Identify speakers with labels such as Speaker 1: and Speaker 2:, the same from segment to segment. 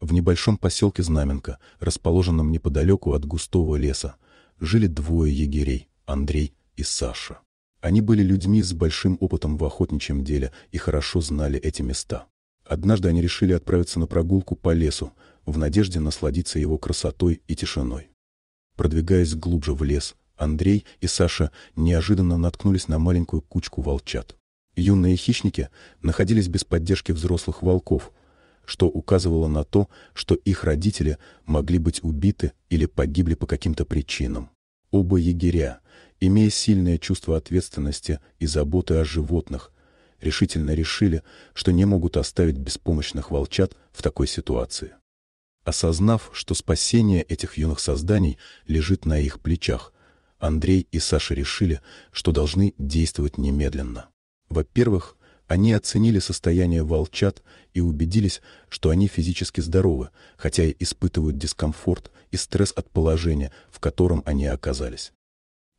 Speaker 1: В небольшом поселке Знаменка, расположенном неподалеку от густого леса, жили двое егерей – Андрей и Саша. Они были людьми с большим опытом в охотничьем деле и хорошо знали эти места. Однажды они решили отправиться на прогулку по лесу, в надежде насладиться его красотой и тишиной. Продвигаясь глубже в лес, Андрей и Саша неожиданно наткнулись на маленькую кучку волчат. Юные хищники находились без поддержки взрослых волков – что указывало на то, что их родители могли быть убиты или погибли по каким-то причинам. Оба егеря, имея сильное чувство ответственности и заботы о животных, решительно решили, что не могут оставить беспомощных волчат в такой ситуации. Осознав, что спасение этих юных созданий лежит на их плечах, Андрей и Саша решили, что должны действовать немедленно. Во-первых, они оценили состояние волчат и убедились, что они физически здоровы, хотя и испытывают дискомфорт и стресс от положения, в котором они оказались.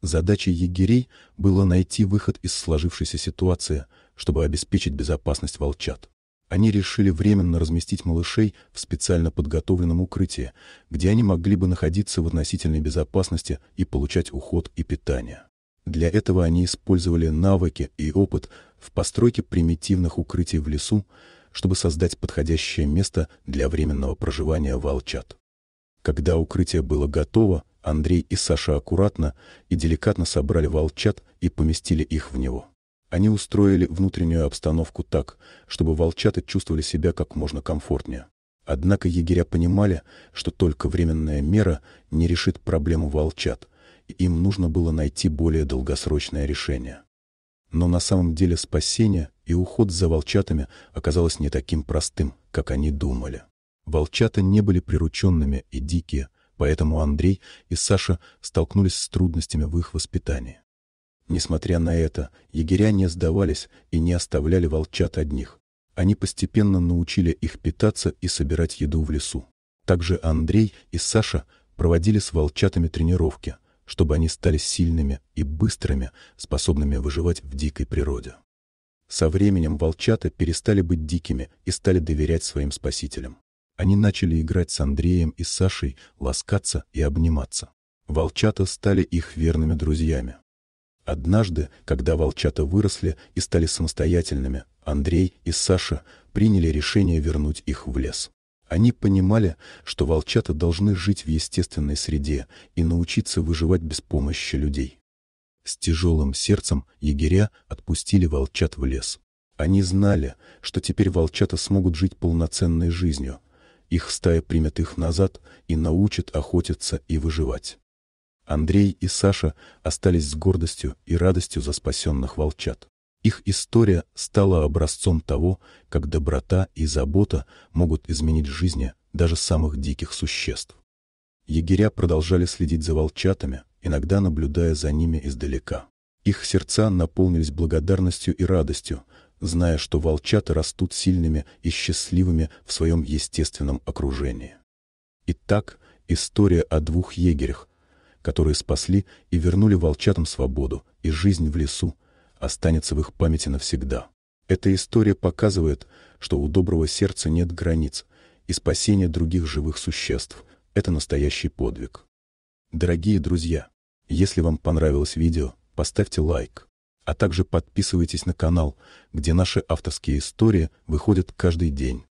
Speaker 1: Задачей егерей было найти выход из сложившейся ситуации, чтобы обеспечить безопасность волчат. Они решили временно разместить малышей в специально подготовленном укрытии, где они могли бы находиться в относительной безопасности и получать уход и питание. Для этого они использовали навыки и опыт в постройке примитивных укрытий в лесу, чтобы создать подходящее место для временного проживания волчат. Когда укрытие было готово, Андрей и Саша аккуратно и деликатно собрали волчат и поместили их в него. Они устроили внутреннюю обстановку так, чтобы волчаты чувствовали себя как можно комфортнее. Однако егеря понимали, что только временная мера не решит проблему волчат – им нужно было найти более долгосрочное решение. Но на самом деле спасение и уход за волчатами оказалось не таким простым, как они думали. Волчата не были прирученными и дикие, поэтому Андрей и Саша столкнулись с трудностями в их воспитании. Несмотря на это, егеря не сдавались и не оставляли волчат одних. Они постепенно научили их питаться и собирать еду в лесу. Также Андрей и Саша проводили с волчатами тренировки – чтобы они стали сильными и быстрыми, способными выживать в дикой природе. Со временем волчата перестали быть дикими и стали доверять своим спасителям. Они начали играть с Андреем и Сашей, ласкаться и обниматься. Волчата стали их верными друзьями. Однажды, когда волчата выросли и стали самостоятельными, Андрей и Саша приняли решение вернуть их в лес. Они понимали, что волчата должны жить в естественной среде и научиться выживать без помощи людей. С тяжелым сердцем егеря отпустили волчат в лес. Они знали, что теперь волчата смогут жить полноценной жизнью. Их стая примет их назад и научит охотиться и выживать. Андрей и Саша остались с гордостью и радостью за спасенных волчат. Их история стала образцом того, как доброта и забота могут изменить жизни даже самых диких существ. Егеря продолжали следить за волчатами, иногда наблюдая за ними издалека. Их сердца наполнились благодарностью и радостью, зная, что волчата растут сильными и счастливыми в своем естественном окружении. Итак, история о двух егерях, которые спасли и вернули волчатам свободу и жизнь в лесу, останется в их памяти навсегда. Эта история показывает, что у доброго сердца нет границ, и спасение других живых существ – это настоящий подвиг. Дорогие друзья, если вам понравилось видео, поставьте лайк, а также подписывайтесь на канал, где наши авторские истории выходят каждый день.